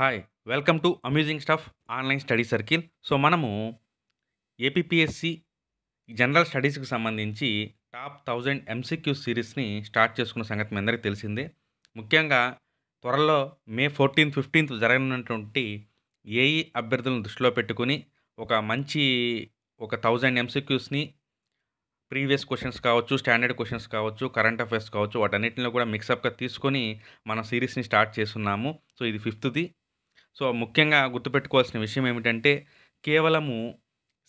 hi welcome to amusing stuff online study circle so మనము APSC general స్టడీస్కి సంబంధించి top thousand MCQ సిరీస్ని start చేసుకున్న సంగతి మీ అందరికీ తెలిసిందే ముఖ్యంగా త్వరలో మే ఫోర్టీన్త్ ఫిఫ్టీన్త్ జరగనున్నటువంటి ఏఈ అభ్యర్థులను దృష్టిలో పెట్టుకుని ఒక మంచి ఒక థౌజండ్ ఎంసీక్యూస్ని ప్రీవియస్ క్వశ్చన్స్ కావచ్చు స్టాండర్డ్ క్వశ్చన్స్ కావచ్చు కరెంట్ అఫైర్స్ కావచ్చు వాటన్నిటిని కూడా మిక్సప్గా తీసుకొని మన సిరీస్ని స్టార్ట్ చేస్తున్నాము సో ఇది ఫిఫ్త్ది సో ముఖ్యంగా గుర్తుపెట్టుకోవాల్సిన విషయం ఏమిటంటే కేవలము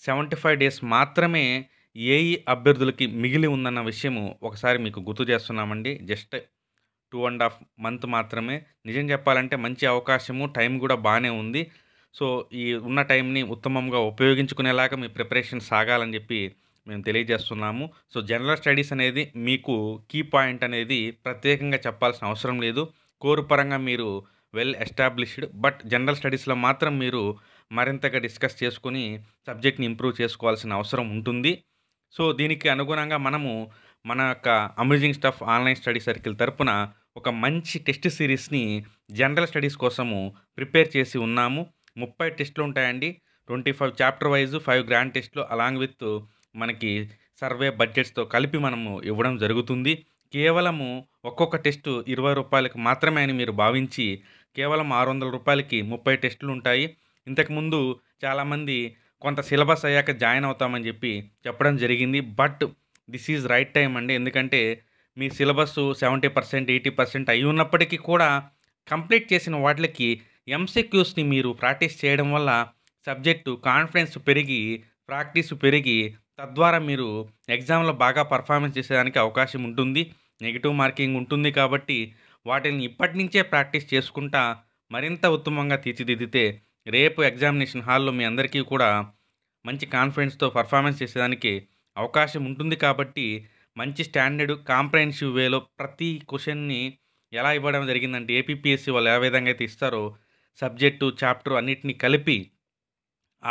సెవెంటీ ఫైవ్ డేస్ మాత్రమే ఏఈ అభ్యర్థులకి మిగిలి ఉందన్న విషయము ఒకసారి మీకు గుర్తు చేస్తున్నామండి just two and half month మాత్రమే నిజం చెప్పాలంటే మంచి అవకాశము టైం కూడా బాగానే ఉంది సో ఈ ఉన్న టైంని ఉత్తమంగా ఉపయోగించుకునేలాగా మీ ప్రిపరేషన్ సాగాలని చెప్పి మేము తెలియజేస్తున్నాము సో జనరల్ స్టడీస్ అనేది మీకు కీ పాయింట్ అనేది ప్రత్యేకంగా చెప్పాల్సిన అవసరం లేదు కోరు పరంగా మీరు వెల్ ఎస్టాబ్లిష్డ్ బట్ జనరల్ స్టడీస్లో మాత్రం మీరు మరింతగా డిస్కస్ చేసుకుని సబ్జెక్ట్ని ఇంప్రూవ్ చేసుకోవాల్సిన అవసరం ఉంటుంది సో దీనికి అనుగుణంగా మనము మన యొక్క amusing stuff online study circle తరపున ఒక మంచి టెస్ట్ సిరీస్ని జనరల్ స్టడీస్ కోసము ప్రిపేర్ చేసి ఉన్నాము ముప్పై టెస్ట్లు ఉంటాయండి twenty five chapter wise five grand టెస్ట్లు అలాంగ్ విత్ మనకి సర్వే బడ్జెట్స్తో కలిపి మనము ఇవ్వడం జరుగుతుంది కేవలము ఒక్కొక్క టెస్టు ఇరవై రూపాయలకు మాత్రమే అని మీరు భావించి కేవలం ఆరు వందల రూపాయలకి ముప్పై టెస్టులు ఉంటాయి ఇంతకుముందు చాలామంది కొంత సిలబస్ అయ్యాక జాయిన్ అవుతామని చెప్పి చెప్పడం జరిగింది but this is right time అండి ఎందుకంటే మీ syllabus seventy percent eighty percent అయి ఉన్నప్పటికీ కూడా కంప్లీట్ చేసిన వాటికి ఎంసీక్యూస్ని మీరు ప్రాక్టీస్ చేయడం వల్ల సబ్జెక్టు కాన్ఫిడెన్స్ పెరిగి ప్రాక్టీస్ పెరిగి తద్వారా మీరు ఎగ్జామ్లో బాగా పర్ఫార్మెన్స్ చేసేదానికి అవకాశం ఉంటుంది నెగిటివ్ మార్కింగ్ ఉంటుంది కాబట్టి వాటిని ఇప్పటి నుంచే ప్రాక్టీస్ చేసుకుంటా మరింత ఉత్తమంగా తీర్చిదిద్దితే రేపు ఎగ్జామినేషన్ హాల్లో మీ అందరికీ కూడా మంచి కాన్ఫిడెన్స్తో పర్ఫార్మెన్స్ చేసేదానికి అవకాశం ఉంటుంది కాబట్టి మంచి స్టాండర్డ్ కాంప్రహెన్సివ్ వేలో ప్రతి క్వశ్చన్ని ఎలా ఇవ్వడం జరిగిందంటే ఏపీపీఎస్సీ వాళ్ళు ఏ విధంగా అయితే ఇస్తారో సబ్జెక్టు చాప్టర్ అన్నిటిని కలిపి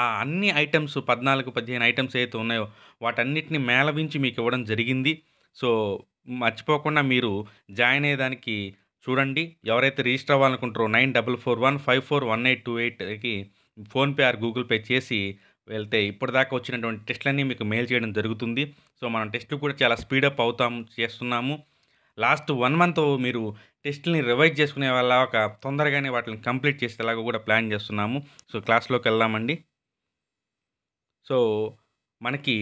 ఆ అన్ని ఐటమ్స్ పద్నాలుగు పదిహేను ఐటమ్స్ ఏవైతే ఉన్నాయో వాటన్నిటిని మేళవించి మీకు ఇవ్వడం జరిగింది సో మర్చిపోకుండా మీరు జాయిన్ అయ్యేదానికి చూడండి ఎవరైతే రిజిస్టర్ అవ్వాలనుకుంటారో nine double four one five four one eight two ఎయిట్కి ఫోన్పే ఆర్ గూగుల్ పే చేసి వెళ్తే ఇప్పటిదాకా వచ్చినటువంటి టెస్ట్లన్నీ మీకు మెయిల్ చేయడం జరుగుతుంది సో మనం టెస్ట్ కూడా చాలా స్పీడప్ అవుతాము చేస్తున్నాము లాస్ట్ వన్ మంత్ మీరు టెస్ట్ని రివైజ్ చేసుకునే వాళ్ళ ఒక తొందరగానే వాటిని కంప్లీట్ చేసేలాగా కూడా ప్లాన్ చేస్తున్నాము సో క్లాస్లోకి వెళ్దామండి సో మనకి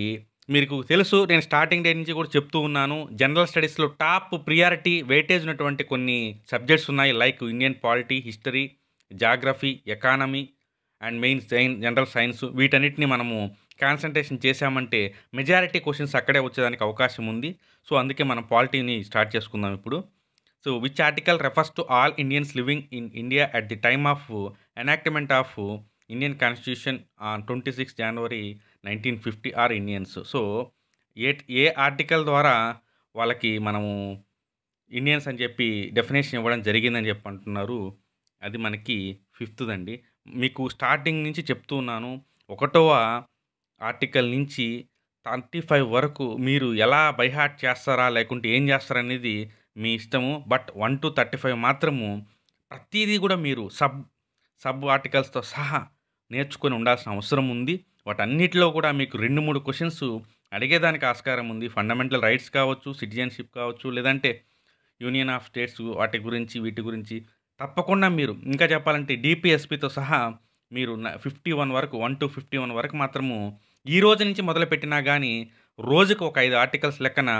మీకు తెలుసు నేను స్టార్టింగ్ డే నుంచి కూడా చెప్తూ ఉన్నాను జనరల్ స్టడీస్లో టాప్ ప్రియారిటీ వెయిటేజ్ ఉన్నటువంటి కొన్ని సబ్జెక్ట్స్ ఉన్నాయి like Indian polity history geography economy and main sign general science వీటన్నిటిని మనము కాన్సన్ట్రేషన్ చేశామంటే మెజారిటీ క్వశ్చన్స్ అక్కడే వచ్చేదానికి అవకాశం ఉంది సో అందుకే మనం పాలిటీని స్టార్ట్ చేసుకుందాం ఇప్పుడు so which article refers to all Indians living in India at the time of enactment of Indian constitution on twenty six January nineteen fifty are Indians so a a article ద్వారా వాళ్ళకి మనము Indians అని చెప్పి definition ఇవ్వడం జరిగిందని చెప్పి అంటున్నారు అది మనకి ఫిఫ్త్ అండి మీకు స్టార్టింగ్ నుంచి చెప్తున్నాను ఒకటవ ఆర్టికల్ నుంచి థర్టీ ఫైవ్ వరకు మీరు ఎలా బైహార్ట్ చేస్తారా లేకుంటే ఏం చేస్తారనేది మీ ఇష్టము but one to thirty five మాత్రము ప్రతిదీ కూడా మీరు సబ్ సబ్ ఆర్టికల్స్తో సహా నేర్చుకొని ఉండాల్సిన అవసరం ఉంది వాటన్నిటిలో కూడా మీకు రెండు మూడు క్వశ్చన్స్ అడిగేదానికి ఆస్కారం ఉంది ఫండమెంటల్ రైట్స్ కావచ్చు సిటిజన్షిప్ కావచ్చు లేదంటే యూనియన్ ఆఫ్ స్టేట్స్ వాటి గురించి వీటి గురించి తప్పకుండా మీరు ఇంకా చెప్పాలంటే డిపిఎస్పితో సహా మీరు ఫిఫ్టీ వన్ వరకు వన్ టు ఫిఫ్టీ వన్ వరకు మాత్రము ఈ రోజు నుంచి మొదలుపెట్టినా కానీ రోజుకు ఒక ఐదు ఆర్టికల్స్ లెక్కన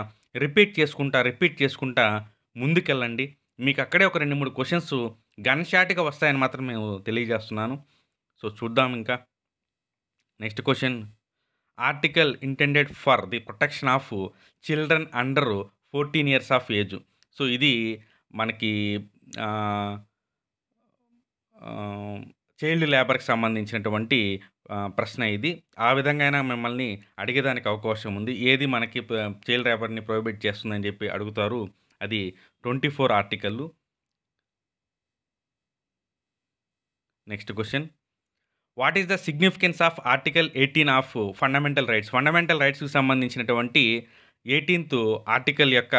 రిపీట్ చేసుకుంటా రిపీట్ చేసుకుంటా ముందుకెళ్ళండి మీకు అక్కడే ఒక రెండు మూడు క్వశ్చన్స్ గన్ షాట్గా వస్తాయని మాత్రం మేము తెలియజేస్తున్నాను సో చూద్దాం ఇంకా next question article intended for the protection of children under fourteen years of age so ఇది మనకి చైల్డ్ లేబర్కి సంబంధించినటువంటి ప్రశ్న ఇది ఆ విధంగా అయినా మిమ్మల్ని అడిగేదానికి అవకాశం ఉంది ఏది మనకి చైల్డ్ లేబర్ని ప్రొహిబిట్ చేస్తుందని చెప్పి అడుగుతారు అది twenty four article next question what is the significance of article eighteen of fundamental rights fundamental రైట్స్కి సంబంధించినటువంటి ఎయిటీన్త్ ఆర్టికల్ యొక్క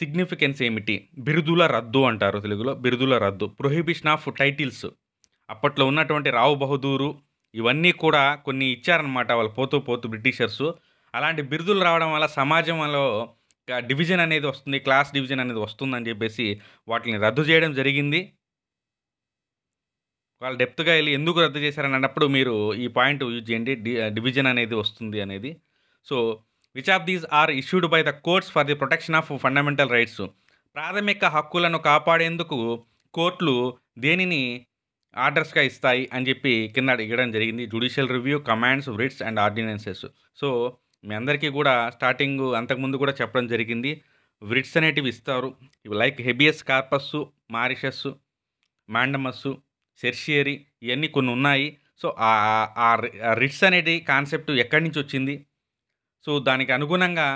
సిగ్నిఫికెన్స్ ఏమిటి బిరుదుల రద్దు అంటారు తెలుగులో బిరుదుల రద్దు ప్రొహిబిషన్ ఆఫ్ టైటిల్స్ అప్పట్లో ఉన్నటువంటి రావు బహదూరు ఇవన్నీ కూడా కొన్ని ఇచ్చారనమాట వాళ్ళు పోతూ పోతూ బ్రిటిషర్స్ అలాంటి బిరుదులు రావడం వల్ల సమాజంలో డివిజన్ అనేది వస్తుంది క్లాస్ డివిజన్ అనేది వస్తుందని చెప్పేసి వాటిని రద్దు చేయడం జరిగింది వాళ్ళు డెప్త్గా వెళ్ళి ఎందుకు రద్దు చేశారని అన్నప్పుడు మీరు ఈ పాయింట్ యూజ్ చేయండి డివిజన్ అనేది వస్తుంది అనేది so which of these are issued by the courts for the protection of fundamental rights ప్రాథమిక హక్కులను కాపాడేందుకు కోర్టులు దేనిని ఆర్డర్స్గా ఇస్తాయి అని చెప్పి కింద ఇవ్వడం జరిగింది judicial review commands writs and ordinances so మీ అందరికీ కూడా స్టార్టింగ్ అంతకుముందు కూడా చెప్పడం జరిగింది రిట్స్ అనేటివి ఇస్తారు లైక్ హెబియస్ కార్పస్ మారిషస్ మాండమస్సు సెర్షియరీ ఇవన్నీ కొన్ని ఉన్నాయి సో ఆ రిట్స్ అనేది కాన్సెప్ట్ ఎక్కడి నుంచి వచ్చింది సో దానికి అనుగుణంగా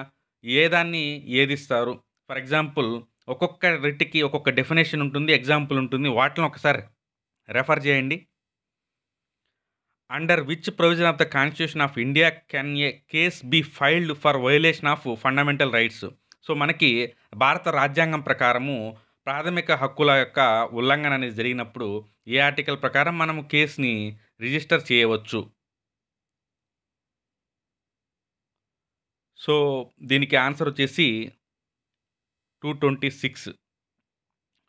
ఏ దాన్ని ఏదిస్తారు ఫర్ ఎగ్జాంపుల్ ఒక్కొక్క రిట్కి ఒక్కొక్క డెఫినేషన్ ఉంటుంది ఎగ్జాంపుల్ ఉంటుంది వాటిని ఒకసారి రెఫర్ చేయండి under which provision of the constitution of India can a case be filed for violation of fundamental rights so మనకి భారత రాజ్యాంగం ప్రకారము ప్రాథమిక హక్కుల యొక్క ఉల్లంఘన అనేది జరిగినప్పుడు ఈ ఆర్టికల్ ప్రకారం మనము కేసుని రిజిస్టర్ చేయవచ్చు సో దీనికి ఆన్సర్ వచ్చేసి two twenty six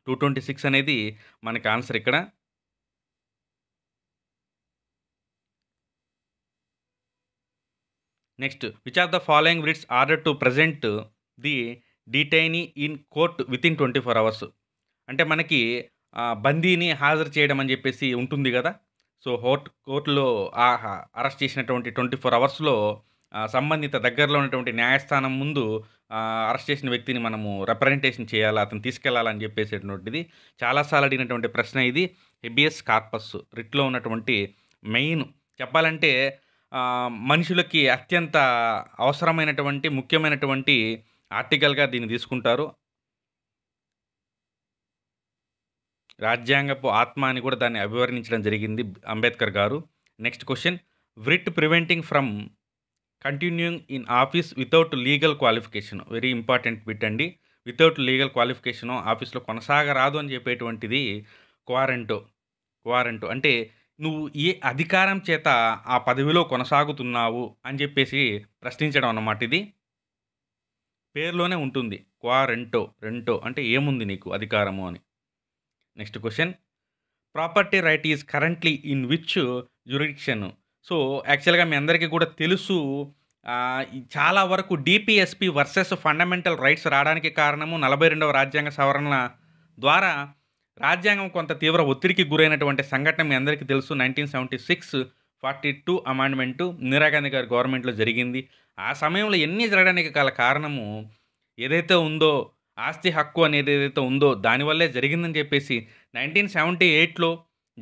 two twenty six అనేది మనకి ఆన్సర్ ఇక్కడ next which are the following writs order to present the detainee in court within twenty four hours అంటే మనకి బందీని హాజరు చేయడం అని చెప్పేసి ఉంటుంది కదా సో హోర్ట్ కోర్టులో అరెస్ట్ చేసినటువంటి ట్వంటీ ఫోర్ అవర్స్లో సంబంధిత దగ్గరలో ఉన్నటువంటి న్యాయస్థానం ముందు అరెస్ట్ చేసిన వ్యక్తిని మనము రిప్రజెంటేషన్ చేయాలి అతను తీసుకెళ్లాలని చెప్పేసేటువంటిది చాలాసార్లు అడిగినటువంటి ప్రశ్న ఇది హెబియస్ కార్పస్ రిట్లో ఉన్నటువంటి మెయిన్ చెప్పాలంటే మనుషులకి అత్యంత అవసరమైనటువంటి ముఖ్యమైనటువంటి ఆర్టికల్గా దీన్ని తీసుకుంటారు రాజ్యాంగపు ఆత్మ అని కూడా దాన్ని అభివర్ణించడం జరిగింది అంబేద్కర్ గారు next question writ preventing from continuing in office without legal qualification very important bit అండి వితౌట్ లీగల్ క్వాలిఫికేషను ఆఫీస్లో కొనసాగరాదు అని చెప్పేటువంటిది క్వారంటు క్వారంటు అంటే నువ్వు ఏ అధికారం చేత ఆ పదవిలో కొనసాగుతున్నావు అని చెప్పేసి ప్రశ్నించడం అన్నమాట ఇది పేరులోనే ఉంటుంది క్వా రెంటో రెంటో అంటే ఏముంది నీకు అధికారము అని next question property right is currently in which jurisdiction so యాక్చువల్గా మీ అందరికీ కూడా తెలుసు చాలా వరకు డిపిఎస్పి వర్సెస్ ఫండమెంటల్ రైట్స్ రావడానికి కారణము నలభై రెండవ రాజ్యాంగ సవరణ ద్వారా రాజ్యాంగం కొంత తీవ్ర ఒత్తిడికి గురైనటువంటి సంఘటన మీ అందరికీ తెలుసు nineteen seventy six forty two అమాండ్మెంటు Indira Gandhi గారి గవర్నమెంట్లో జరిగింది ఆ సమయంలో ఎన్ని జరగడానికి గల కారణము ఏదైతే ఉందో ఆస్తి హక్కు అనేది ఏదైతే ఉందో దానివల్లే జరిగిందని చెప్పేసి నైన్టీన్ సెవెంటీ ఎయిట్లో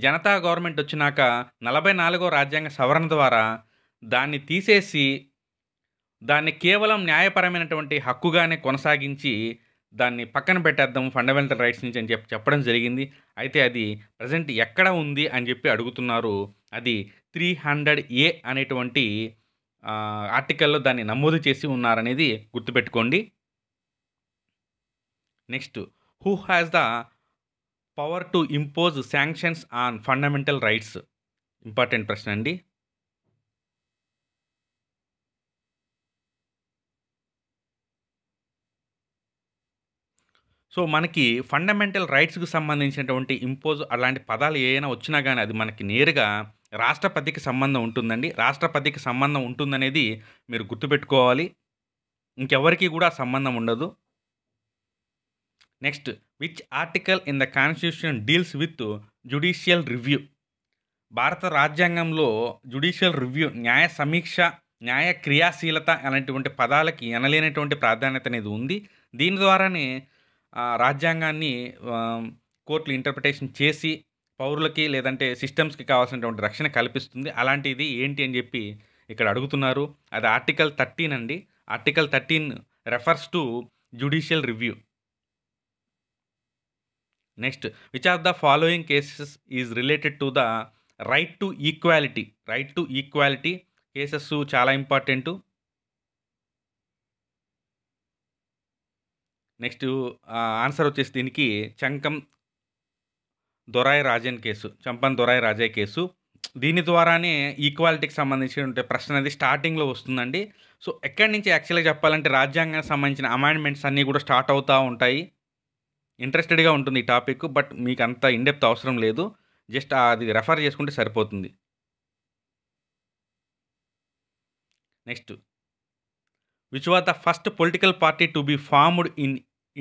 జనతా గవర్నమెంట్ వచ్చినాక నలభై నాలుగో రాజ్యాంగ సవరణ ద్వారా దాన్ని తీసేసి దాన్ని కేవలం న్యాయపరమైనటువంటి హక్కుగానే కొనసాగించి దాన్ని పక్కన పెట్టేద్దాం ఫండమెంటల్ రైట్స్ నుంచి అని చెప్పి చెప్పడం జరిగింది అయితే అది ప్రజెంట్ ఎక్కడ ఉంది అని చెప్పి అడుగుతున్నారు అది త్రీ హండ్రెడ్ ఏ అనేటువంటి ఆర్టికల్లో దాన్ని నమోదు చేసి ఉన్నారనేది గుర్తుపెట్టుకోండి next who has the power to impose sanctions on fundamental rights important ప్రశ్న అండి సో మనకి ఫండమెంటల్ రైట్స్కి సంబంధించినటువంటి ఇంపోజ్ అలాంటి పదాలు ఏమైనా వచ్చినా కానీ అది మనకి నేరుగా రాష్ట్రపతికి సంబంధం ఉంటుందండి రాష్ట్రపతికి సంబంధం ఉంటుందనేది మీరు గుర్తుపెట్టుకోవాలి ఇంకెవరికి కూడా సంబంధం ఉండదు next which article in the constitution deals with judicial review భారత రాజ్యాంగంలో జుడిషియల్ రివ్యూ న్యాయ సమీక్ష న్యాయ క్రియాశీలత అలాంటిటువంటి పదాలకి ఎనలేనటువంటి ప్రాధాన్యత అనేది ఉంది దీని ద్వారానే రాజ్యాంగాన్ని కోర్టులు ఇంటర్ప్రిటేషన్ చేసి పౌరులకి లేదంటే సిస్టమ్స్కి కావాల్సినటువంటి రక్షణ కల్పిస్తుంది అలాంటిది ఏంటి అని చెప్పి ఇక్కడ అడుగుతున్నారు అది ఆర్టికల్ థర్టీన్ అండి article thirteen refers to judicial review next which are the following cases is related to the right to equality right to equality cases చాలా ఇంపార్టెంటు నెక్స్ట్ ఆన్సర్ వచ్చేసి దీనికి Champakam Dorairajan case Champakam Dorairajan case దీని ద్వారానే ఈక్వాలిటీకి సంబంధించిన ప్రశ్న అనేది స్టార్టింగ్లో వస్తుందండి సో ఎక్కడి నుంచి యాక్చువల్గా చెప్పాలంటే రాజ్యాంగానికి సంబంధించిన అమెండ్మెంట్స్ అన్నీ కూడా స్టార్ట్ అవుతూ ఉంటాయి ఇంట్రెస్టెడ్గా ఉంటుంది ఈ టాపిక్ బట్ మీకు అంత ఇండెప్త్ అవసరం లేదు జస్ట్ అది రెఫర్ చేసుకుంటే సరిపోతుంది next which was the first political party to be formed in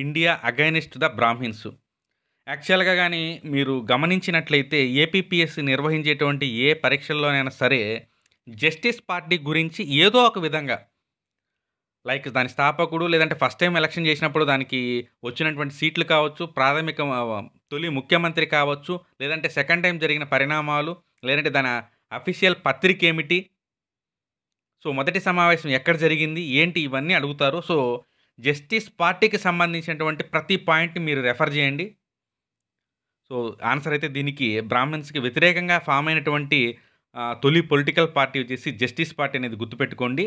India against the Brahmins యాక్చువల్గా కానీ మీరు గమనించినట్లయితే ఏపీపీఎస్సి నిర్వహించేటువంటి ఏ పరీక్షల్లోనైనా సరే జస్టిస్ పార్టీ గురించి ఏదో ఒక విధంగా లైక్ దాని స్థాపకుడు లేదంటే ఫస్ట్ టైం ఎలక్షన్ చేసినప్పుడు దానికి వచ్చినటువంటి సీట్లు కావచ్చు ప్రాథమిక తొలి ముఖ్యమంత్రి కావచ్చు లేదంటే సెకండ్ టైం జరిగిన పరిణామాలు లేదంటే దాని అఫీషియల్ పత్రిక ఏమిటి సో మొదటి సమావేశం ఎక్కడ జరిగింది ఏంటి ఇవన్నీ అడుగుతారు సో జస్టిస్ పార్టీకి సంబంధించినటువంటి ప్రతి పాయింట్ని మీరు రెఫర్ చేయండి సో ఆన్సర్ అయితే దీనికి బ్రాహ్మిన్స్కి వ్యతిరేకంగా ఫామ్ అయినటువంటి తొలి పొలిటికల్ పార్టీ వచ్చేసి జస్టిస్ పార్టీ అనేది గుర్తుపెట్టుకోండి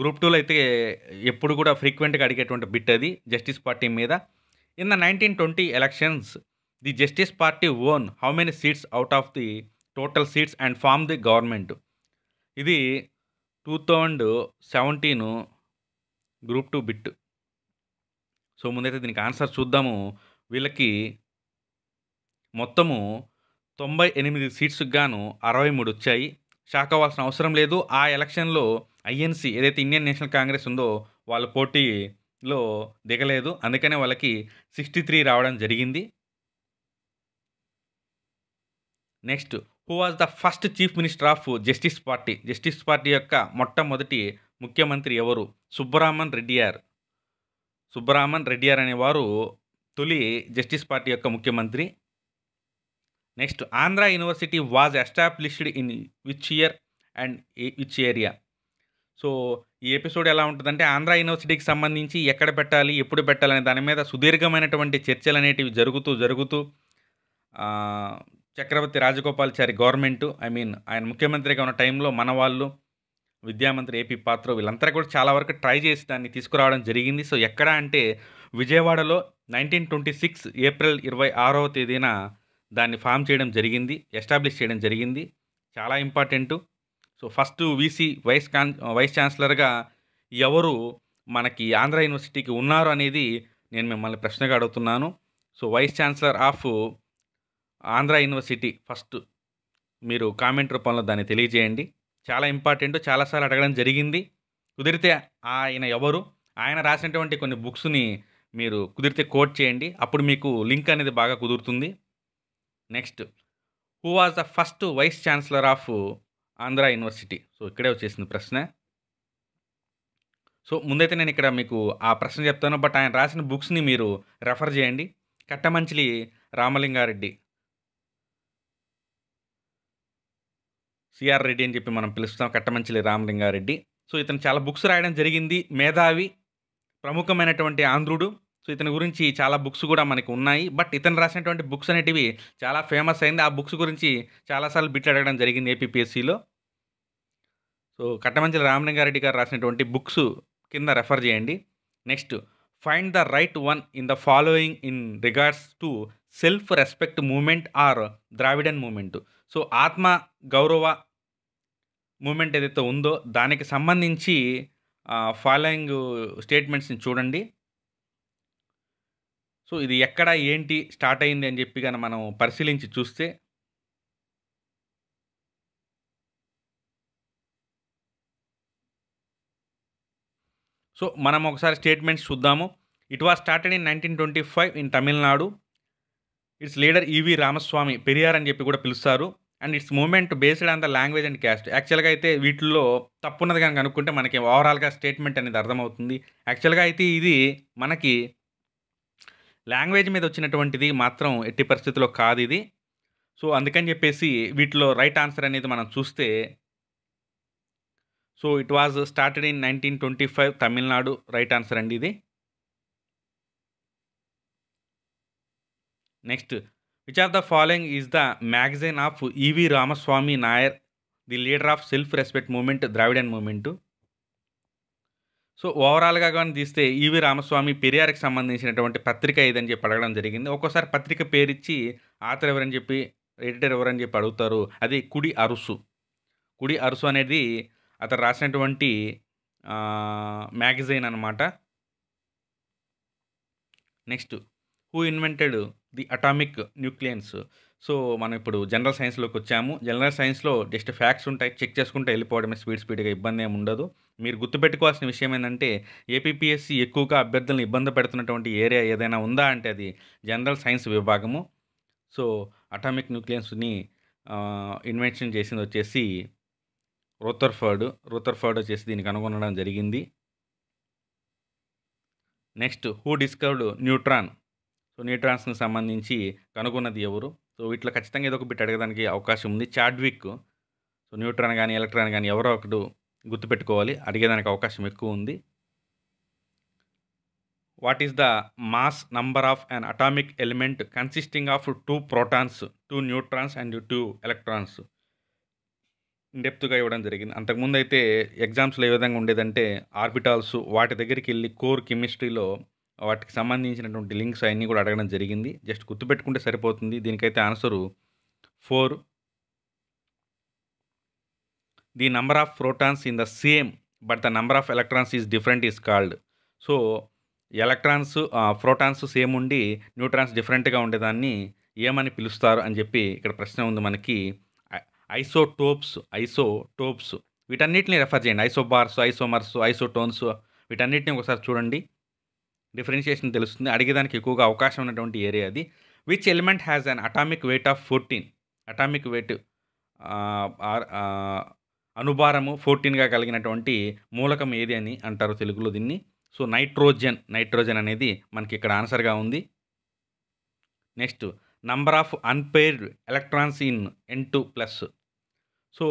గ్రూప్ టూలో అయితే ఎప్పుడు కూడా ఫ్రీక్వెంట్గా అడిగేటువంటి బిట్ అది జస్టిస్ పార్టీ మీద in the nineteen twenty elections the justice party won how many seats out of the total seats and form the government ఇది two thousand seventeen group two bit so ముందైతే దీనికి answer చూద్దాము వీళ్ళకి మొత్తము తొంభై ఎనిమిది seats గాను అరవై మూడు వచ్చాయి షాక్ అవ్వాల్సిన అవసరం లేదు ఆ ఎలక్షన్లో ఐఎన్సీ ఏదైతే ఇండియన్ నేషనల్ కాంగ్రెస్ ఉందో వాళ్ళ పోటీలో దిగలేదు అందుకనే వాళ్ళకి సిక్స్టీ త్రీ రావడం జరిగింది next who was the first chief minister of justice party justice party యొక్క మొట్టమొదటి ముఖ్యమంత్రి ఎవరు సుబ్బరామన్ రెడ్డియార్ సుబ్బరామన్ రెడ్డియార్ అనేవారు తొలి జస్టిస్ పార్టీ యొక్క ముఖ్యమంత్రి next Andhra university was established in which year and which area so ఈ ఎపిసోడ్ ఎలా ఉంటుందంటే ఆంధ్ర యూనివర్సిటీకి సంబంధించి ఎక్కడ పెట్టాలి ఎప్పుడు పెట్టాలి అనే దాని మీద సుదీర్ఘమైనటువంటి చర్చలు అనేటివి జరుగుతూ జరుగుతూ Chakravarthi Rajagopalachari government I mean ఆయన ముఖ్యమంత్రిగా ఉన్న టైంలో మన వాళ్ళు విద్యామంత్రి ఏపీ పాత్ర వీళ్ళంతా కూడా చాలా వరకు ట్రై చేసి దాన్ని తీసుకురావడం జరిగింది సో ఎక్కడ అంటే విజయవాడలో నైన్టీన్ ట్వంటీ సిక్స్ ఏప్రిల్ ఇరవై ఆరవ తేదీన దాన్ని ఫామ్ చేయడం జరిగింది ఎస్టాబ్లిష్ చేయడం జరిగింది చాలా important so first VC vice con vice ఛాన్సలర్గా ఎవరు మనకి ఆంధ్ర యూనివర్సిటీకి ఉన్నారు అనేది నేను మిమ్మల్ని ప్రశ్నగా అడుగుతున్నాను so vice chancellor of Andhra university first మీరు కామెంట్ రూపంలో దాన్ని తెలియజేయండి చాలా ఇంపార్టెంట్ చాలాసార్లు అడగడం జరిగింది కుదిరితే ఆయన ఎవరు ఆయన రాసినటువంటి కొన్ని బుక్స్ని మీరు కుదిరితే కోట్ చేయండి అప్పుడు మీకు లింక్ అనేది బాగా కుదురుతుంది next who was the first vice chancellor of Andhra university so ఇక్కడే వచ్చేసింది ప్రశ్న సో ముందైతే నేను ఇక్కడ మీకు ఆ ప్రశ్న చెప్తాను బట్ ఆయన రాసిన బుక్స్ని మీరు రెఫర్ చేయండి కట్టమంచిలి రామలింగారెడ్డి సిఆర్ రెడ్డి అని చెప్పి మనం పిలుస్తాం కట్టమంచిలి రామలింగారెడ్డి సో ఇతను చాలా బుక్స్ రాయడం జరిగింది మేధావి ప్రముఖమైనటువంటి ఆంధ్రుడు సో ఇతని గురించి చాలా బుక్స్ కూడా మనకి ఉన్నాయి బట్ ఇతను రాసినటువంటి బుక్స్ అనేటివి చాలా ఫేమస్ అయింది ఆ బుక్స్ గురించి చాలాసార్లు బిట్లు అడగడం జరిగింది ఏపీపీఎస్సీలో సో కట్టమంచిలి రామలింగారెడ్డి గారు రాసినటువంటి బుక్స్ కింద రెఫర్ చేయండి next find the right one in the following in regards to self respect movement or Dravidian movement so ఆత్మ గౌరవ మూమెంట్ ఏదైతే ఉందో దానికి సంబంధించి ఫాలోయింగ్ స్టేట్మెంట్స్ని చూడండి సో ఇది ఎక్కడ ఏంటి స్టార్ట్ అయింది అని చెప్పి కానీ మనం పరిశీలించి చూస్తే సో మనం ఒకసారి స్టేట్మెంట్స్ చూద్దాము it was started in nineteen twenty five in Tamil Nadu it's leader ఈవి రామస్వామి పెరియార్ అని చెప్పి కూడా పిలుస్తారు and it's moment based on the language and caste యాక్చువల్గా అయితే వీటిల్లో తప్పున్నది కనుక అనుకుంటే మనకి ఓవరాల్గా స్టేట్మెంట్ అనేది అర్థమవుతుంది యాక్చువల్గా అయితే ఇది మనకి లాంగ్వేజ్ మీద వచ్చినటువంటిది మాత్రం ఎట్టి పరిస్థితిలో కాదు ఇది సో అందుకని చెప్పేసి వీటిలో రైట్ ఆన్సర్ అనేది మనం చూస్తే so it was started in nineteen twenty five Tamil Nadu right answer అండి ఇది next which are the following is the magazine of EV Ramaswamy Nair the leader of self respect moment ద్రావిడన్ movement so ఓవరాల్గా కానీ తీస్తే ఈవి రామస్వామి పెరియార్కి సంబంధించినటువంటి పత్రిక ఏదని చెప్పి అడగడం జరిగింది ఒక్కోసారి పత్రిక పేరిచ్చి ఆతర్ ఎవరని చెప్పి ఎడిటర్ ఎవరని చెప్పి అడుగుతారు అది కుడి అరుసు కుడి అరుసు అనేది అతను రాసినటువంటి మ్యాగజైన్ అనమాట next who invented the atomic nucleons so మనం ఇప్పుడు జనరల్ సైన్స్లోకి వచ్చాము జనరల్ సైన్స్లో జస్ట్ ఫ్యాక్ట్స్ ఉంటాయి చెక్ చేసుకుంటే వెళ్ళిపోవడమే స్పీడ్ స్పీడ్గా ఇబ్బంది ఏమి ఉండదు మీరు గుర్తుపెట్టుకోవాల్సిన విషయం ఏంటంటే ఏపీపీఎస్సీ ఎక్కువగా అభ్యర్థులను ఇబ్బంది పెడుతున్నటువంటి ఏరియా ఏదైనా ఉందా అంటే అది జనరల్ సైన్స్ విభాగము సో అటామిక్ న్యూక్లియన్స్ని ఇన్వెన్షన్ చేసింది వచ్చేసి రూతర్ఫర్డ్ రూతర్ఫర్డ్ వచ్చేసి దీనికి కనుగొనడం జరిగింది next who discovered neutron so న్యూట్రాన్స్కి సంబంధించి కనుగొన్నది ఎవరు సో వీటిలో ఖచ్చితంగా ఏదో ఒక బిట్ అడగడానికి అవకాశం ఉంది చాడ్విక్ సో న్యూట్రాన్ కానీ ఎలక్ట్రాన్ కానీ ఎవరో ఒకడు గుర్తుపెట్టుకోవాలి అడిగేదానికి అవకాశం ఎక్కువ ఉంది what is the mass number of an atomic element consisting of two protons two neutrons and two electrons డెప్త్గా ఇవ్వడం జరిగింది అంతకుముందు అయితే ఎగ్జామ్స్లో ఏ విధంగా ఉండేదంటే ఆర్బిటాల్స్ వాటి దగ్గరికి వెళ్ళి కోర్ కెమిస్ట్రీలో వాటికి సంబంధించినటువంటి లింక్స్ అన్నీ కూడా అడగడం జరిగింది జస్ట్ గుర్తుపెట్టుకుంటే సరిపోతుంది దీనికైతే answer four the number of protons in the same but the number of electrons is different is called so electrons protons same ఉండి న్యూట్రాన్స్ డిఫరెంట్గా ఉండేదాన్ని ఏమని పిలుస్తారు అని చెప్పి ఇక్కడ ప్రశ్న ఉంది మనకి ఐసోటోప్స్ ఐసోటోప్స్ వీటన్నిటిని రెఫర్ చేయండి ఐసోబార్స్ ఐసోమర్స్ ఐసోటోన్స్ వీటన్నిటిని ఒకసారి చూడండి డిఫరెన్షియేషన్ తెలుస్తుంది అడిగేదానికి ఎక్కువగా అవకాశం ఉన్నటువంటి ఏరియా అది which element has an atomic weight of fourteen atomic weight అనుభారము ఫోర్టీన్గా కలిగినటువంటి మూలకం ఏది అని అంటారు తెలుగులో దీన్ని సో నైట్రోజన్ నైట్రోజన్ అనేది మనకి ఇక్కడ ఆన్సర్గా ఉంది next number of unpaired electrons in N two plus so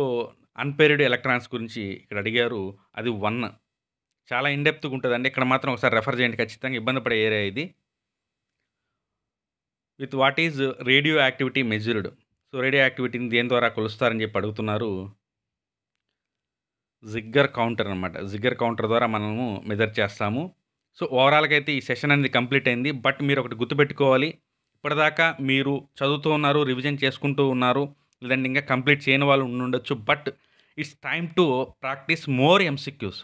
unpaired electrons గురించి ఇక్కడ అడిగారు అది వన్ చాలా ఇండెప్త్గా ఉంటుందండి ఇక్కడ మాత్రం ఒకసారి రెఫర్ చేయండి ఖచ్చితంగా ఇబ్బంది పడే ఏరియా ఇది with what is radioactivity measured so రేడియో యాక్టివిటీని దేని ద్వారా కొలుస్తారని చెప్పి అడుగుతున్నారు జిగ్గర్ కౌంటర్ అనమాట జిగ్గర్ కౌంటర్ ద్వారా మనము మెజర్ చేస్తాము సో ఓవరాల్గా అయితే ఈ సెషన్ అనేది కంప్లీట్ అయింది బట్ మీరు ఒకటి గుర్తుపెట్టుకోవాలి ఇప్పటిదాకా మీరు చదువుతూ ఉన్నారు రివిజన్ చేసుకుంటూ ఉన్నారు లేదంటే ఇంకా కంప్లీట్ చేయని వాళ్ళు ఉండొచ్చు but it's time to practise more MCQs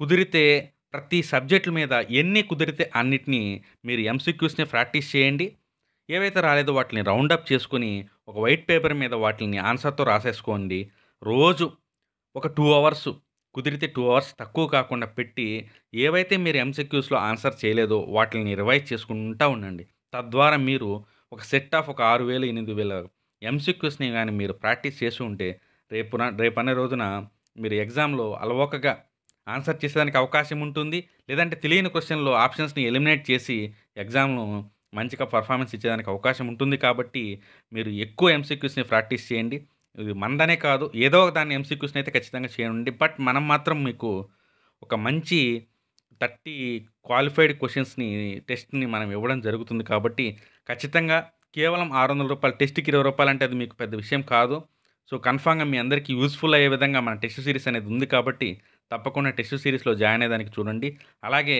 కుదిరితే ప్రతి సబ్జెక్టుల మీద ఎన్ని కుదిరితే అన్నిటినీ మీరు ఎంసీక్యూస్ని ప్రాక్టీస్ చేయండి ఏవైతే రాలేదో వాటిని రౌండప్ చేసుకుని ఒక వైట్ పేపర్ మీద వాటిని ఆన్సర్తో రాసేసుకోండి రోజు ఒక టూ అవర్స్ కుదిరితే టూ అవర్స్ తక్కువ కాకుండా పెట్టి ఏవైతే మీరు ఎంసెక్యూస్లో ఆన్సర్ చేయలేదో వాటిని రివైజ్ చేసుకుంటూ ఉండండి తద్వారా మీరు ఒక సెట్ ఆఫ్ ఒక ఆరు వేలు ఎనిమిది వేల ఎంసెక్యూస్ని కానీ మీరు ప్రాక్టీస్ చేసి ఉంటే రేపు అనే రోజున మీరు ఎగ్జామ్లో అలవోకగా ఆన్సర్ చేసేదానికి అవకాశం ఉంటుంది లేదంటే తెలియని క్వశ్చన్లో ఆప్షన్స్ని ఎలిమినేట్ చేసి ఎగ్జామ్ను మంచిగా పర్ఫార్మెన్స్ ఇచ్చేదానికి అవకాశం ఉంటుంది కాబట్టి మీరు ఎక్కువ ఎంసీక్యూస్ని ప్రాక్టీస్ చేయండి ఇది మందనే కాదు ఏదో ఒక దాన్ని ఎంసీక్యూస్ని అయితే ఖచ్చితంగా చేయండి బట్ మనం మాత్రం మీకు ఒక మంచి థర్టీ క్వాలిఫైడ్ క్వశ్చన్స్ని టెస్ట్ని మనం ఇవ్వడం జరుగుతుంది కాబట్టి ఖచ్చితంగా కేవలం ఆరు వందల రూపాయలు టెస్ట్కి ఇరవై రూపాయలు అంటే అది మీకు పెద్ద విషయం కాదు సో కన్ఫామ్గా మీ అందరికీ యూస్ఫుల్ అయ్యే విధంగా మన టెస్ట్ సిరీస్ అనేది ఉంది కాబట్టి తప్పకుండా టెస్ట్ సిరీస్లో జాయిన్ అయ్యేదానికి చూడండి అలాగే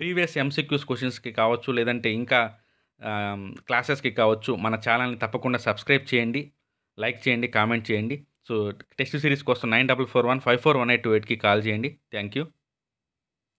ప్రీవియస్ ఎంసీక్యూస్ క్వశ్చన్స్కి కావచ్చు లేదంటే ఇంకా క్లాసెస్కి కావచ్చు మన ఛానల్ని తప్పకుండా సబ్స్క్రైబ్ చేయండి లైక్ చేయండి కామెంట్ చేయండి సో టెస్ట్ సిరీస్ కోసం nine double four one five four one eight two ఎయిట్కి కాల్ చేయండి థ్యాంక్ యూ